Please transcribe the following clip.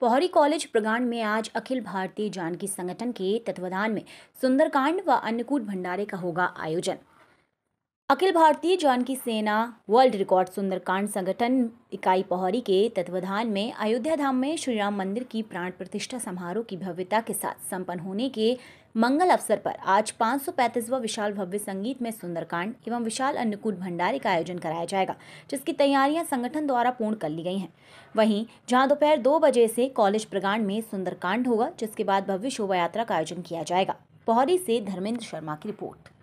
Pohri college प्रगाण में आज अखिल भारतीय जानकी संगठन के तत्वाधान में सुंदरकांड व अन्नकूट भंडारे का होगा आयोजन अखिल भारतीय जानकी सेना वर्ल्ड रिकॉर्ड सुंदरकांड संगठन इकाई पहरी के तत्वाधान में अयोध्या धाम में श्री राम मंदिर की प्राण प्रतिष्ठा समारोह की भव्यता के साथ संपन्न होने के मंगल अवसर पर आज 535वां विशाल भव्य संगीत में सुंदरकांड एवं विशाल अन्नकूट भंडारे का आयोजन कराया जाएगा जिसकी तैयारियां संगठन द्वारा पूर्ण कर ली गई हैं वहीं जहां दोपहर दो बजे से कॉलेज प्रगाण में सुंदरकांड होगा जिसके बाद भव्य शोभा यात्रा का आयोजन किया जाएगा पौहरी से धर्मेंद्र शर्मा की रिपोर्ट